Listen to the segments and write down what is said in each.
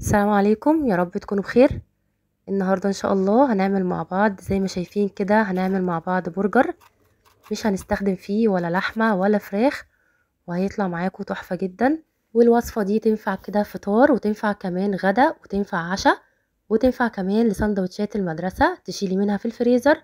السلام عليكم يا رب تكونوا بخير النهاردة ان شاء الله هنعمل مع بعض زي ما شايفين كده هنعمل مع بعض برجر مش هنستخدم فيه ولا لحمة ولا فراخ وهيطلع معاكم تحفة جدا والوصفة دي تنفع كده فطار وتنفع كمان غدا وتنفع عشاء وتنفع كمان لسندوتشات المدرسة تشيلي منها في الفريزر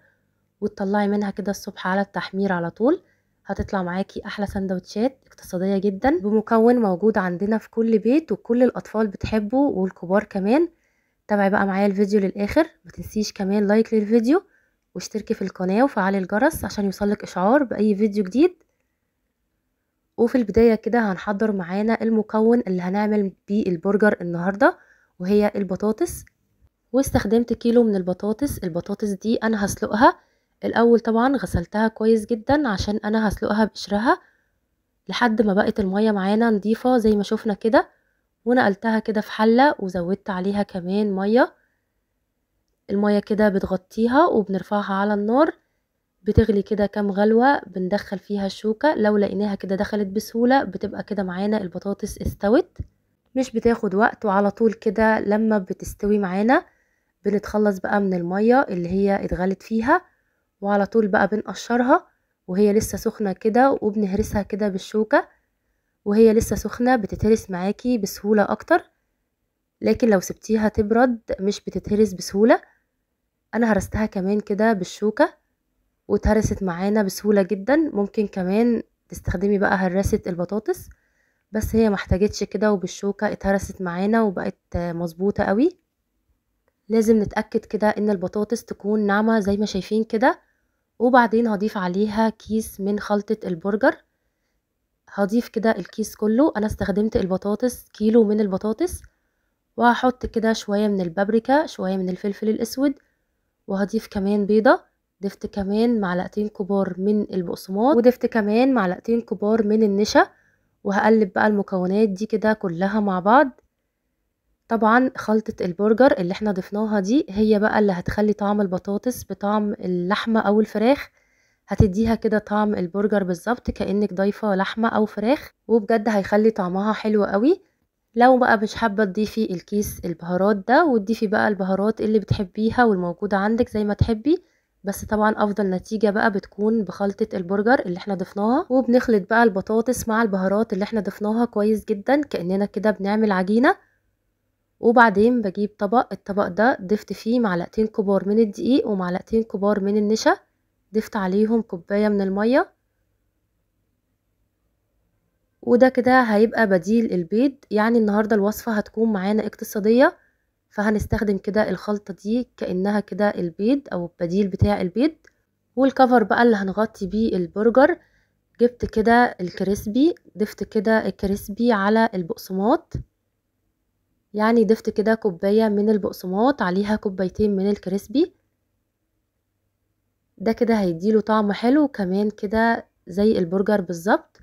وتطلعي منها كده الصبح على التحمير على طول هتطلع معاكي احلى سندوتشات اقتصاديه جدا بمكون موجود عندنا في كل بيت وكل الاطفال بتحبه والكبار كمان تابعي بقى معايا الفيديو للاخر ما تنسيش كمان لايك للفيديو واشتركي في القناه وفعلي الجرس عشان يوصلك اشعار باي فيديو جديد وفي البدايه كده هنحضر معانا المكون اللي هنعمل بيه البرجر النهارده وهي البطاطس واستخدمت كيلو من البطاطس البطاطس دي انا هسلقها الاول طبعا غسلتها كويس جدا عشان انا هسلقها بقشرها لحد ما بقت المية معانا نضيفة زي ما شفنا كده ونقلتها كده في حلة وزودت عليها كمان مية المية كده بتغطيها وبنرفعها على النار بتغلي كده كام غلوة بندخل فيها الشوكة لو لقيناها كده دخلت بسهولة بتبقى كده معانا البطاطس استوت مش بتاخد وقت وعلى طول كده لما بتستوي معانا بنتخلص بقى من المية اللي هي اتغلت فيها وعلى طول بقى بنقشرها وهي لسه سخنة كده وبنهرسها كده بالشوكة وهي لسه سخنة بتتهرس معاكي بسهولة أكتر لكن لو سبتيها تبرد مش بتتهرس بسهولة أنا هرستها كمان كده بالشوكة وتهرست معانا بسهولة جدا ممكن كمان تستخدمي بقى هراسة البطاطس بس هي محتاجتش كده وبالشوكة اتهرست معانا وبقت مظبوطة قوي لازم نتأكد كده ان البطاطس تكون ناعمة زي ما شايفين كده وبعدين هضيف عليها كيس من خلطة البرجر هضيف كده الكيس كله انا استخدمت البطاطس كيلو من البطاطس وهحط كده شوية من البابريكا شوية من الفلفل الاسود وهضيف كمان بيضة ضفت كمان معلقتين كبار من البقسماط وضفت كمان معلقتين كبار من النشا وهقلب بقى المكونات دي كده كلها مع بعض طبعا خلطة البرجر اللي احنا ضفناها دي هي بقى اللي هتخلي طعم البطاطس بطعم اللحمة او الفراخ هتديها كده طعم البرجر بالظبط كأنك ضايفة لحمة او فراخ وبجد هيخلي طعمها حلو قوي لو بقى مش حابة تضيفي الكيس البهارات ده وتضيفي بقى البهارات اللي بتحبيها والموجودة عندك زي ما تحبي بس طبعا افضل نتيجة بقى بتكون بخلطة البرجر اللي احنا ضفناها وبنخلط بقى البطاطس مع البهارات اللي احنا ضفناها كويس جدا كأننا كده بنعمل عجينة وبعدين بجيب طبق الطبق ده ضفت فيه معلقتين كبار من الدقيق ومعلقتين كبار من النشا ضفت عليهم كوباية من المية وده كده هيبقى بديل البيض يعني النهاردة الوصفة هتكون معانا اقتصادية فهنستخدم كده الخلطة دي كأنها كده البيض أو البديل بتاع البيض والكفر بقى اللي هنغطي بيه البرجر جبت كده الكريسبي ضفت كده الكريسبي على البقسماط يعني ضفت كده كوباية من البقسماط عليها كوبايتين من الكريسبي ده كده هيديله طعم حلو وكمان كده زي البرجر بالظبط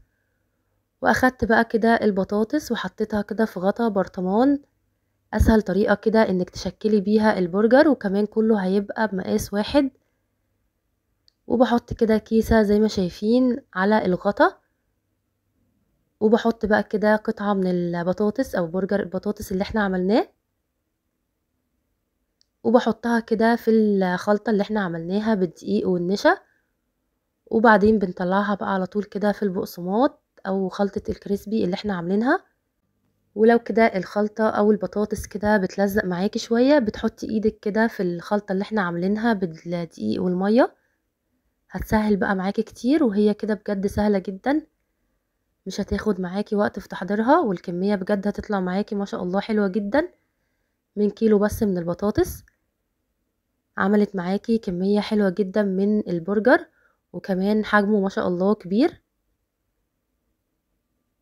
واخدت بقى كده البطاطس وحطيتها كده في غطا برطمان اسهل طريقة كده انك تشكلي بيها البرجر وكمان كله هيبقى بمقاس واحد وبحط كده كيسة زي ما شايفين على الغطا وبحط بقى كده قطعة من البطاطس أو برجر البطاطس اللي احنا عملناه وبحطها كده في الخلطة اللي احنا عملناها بالدقيق والنشا وبعدين بنطلعها بقى على طول كده في البقسماط أو خلطة الكريسبي اللي احنا عاملينها ولو كده الخلطة أو البطاطس كده بتلزق معاكي شوية بتحطي ايدك كده في الخلطة اللي احنا عاملينها بالدقيق والمية هتسهل بقى معاكي كتير وهي كده بجد سهلة جدا مش هتاخد معاكي وقت في تحضيرها والكمية بجد هتطلع معاكي ما شاء الله حلوة جدا من كيلو بس من البطاطس عملت معاكي كمية حلوة جدا من البرجر وكمان حجمه ما شاء الله كبير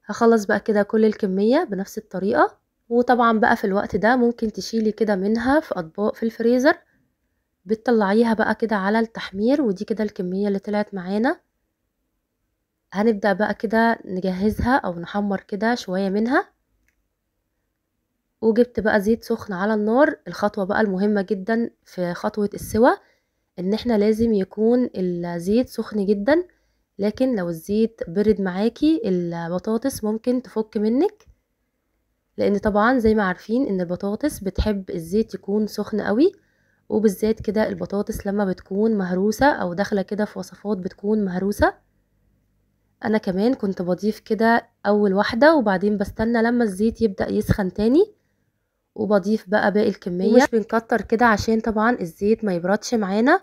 هخلص بقى كده كل الكمية بنفس الطريقة وطبعا بقى في الوقت ده ممكن تشيلي كده منها في أطباق في الفريزر بتطلعيها بقى كده على التحمير ودي كده الكمية اللي طلعت معانا هنبدأ بقى كده نجهزها او نحمر كده شوية منها وجبت بقى زيت سخن على النار الخطوة بقى المهمة جدا في خطوة السوى ان احنا لازم يكون الزيت سخن جدا لكن لو الزيت برد معاكي البطاطس ممكن تفك منك لان طبعا زي ما عارفين ان البطاطس بتحب الزيت يكون سخن قوي وبالذات كده البطاطس لما بتكون مهروسة او داخلة كده في وصفات بتكون مهروسة انا كمان كنت بضيف كده اول واحده وبعدين بستنى لما الزيت يبدا يسخن تاني وبضيف بقى باقي الكميه مش بنكتر كده عشان طبعا الزيت ما يبردش معانا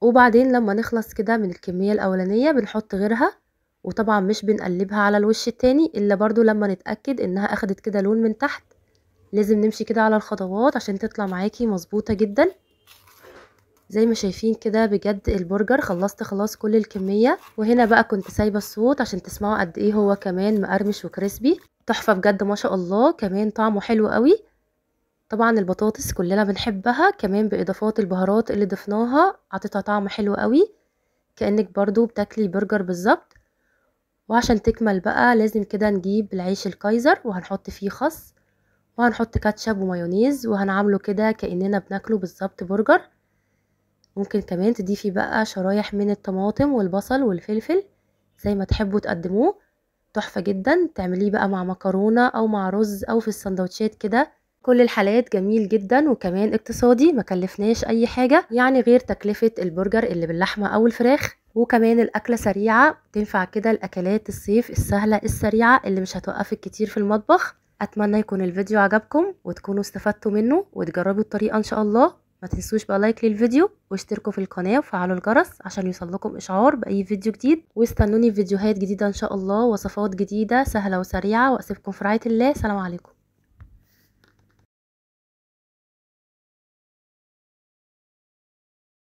وبعدين لما نخلص كده من الكميه الاولانيه بنحط غيرها وطبعا مش بنقلبها على الوش التاني الا برضو لما نتاكد انها اخدت كده لون من تحت لازم نمشي كده على الخطوات عشان تطلع معاكي مظبوطه جدا زي ما شايفين كده بجد البرجر خلصت خلاص كل الكمية وهنا بقى كنت سايبة الصوت عشان تسمعوا قد ايه هو كمان مقرمش وكريسبي تحفة بجد ما شاء الله كمان طعمه حلو قوي طبعا البطاطس كلنا بنحبها كمان باضافات البهارات اللي ضفناها عطتها طعم حلو قوي كأنك برضو بتاكلي برجر بالظبط وعشان تكمل بقى لازم كده نجيب العيش الكايزر وهنحط فيه خس وهنحط كاتشب ومايونيز وهنعمله كده كأننا بناكله بالظبط برجر ممكن كمان تضيفي بقى شرايح من الطماطم والبصل والفلفل زي ما تحبوا تقدموه تحفة جدا تعمليه بقى مع مكرونة او مع رز او في السندوتشات كده كل الحالات جميل جدا وكمان اقتصادي ما كلفناش اي حاجة يعني غير تكلفة البرجر اللي باللحمة او الفراخ وكمان الاكلة سريعة تنفع كده الاكلات الصيف السهلة السريعة اللي مش هتوقفك كتير في المطبخ اتمنى يكون الفيديو عجبكم وتكونوا استفدتوا منه وتجربوا الطريقة ان شاء الله ما تنسوش بقى لايك للفيديو واشتركوا في القناة وفعلوا الجرس عشان يوصلكم اشعار باي فيديو جديد واستنوني في فيديوهات جديدة ان شاء الله وصفات جديدة سهلة وسريعة واسيبكم في رعاية الله سلام عليكم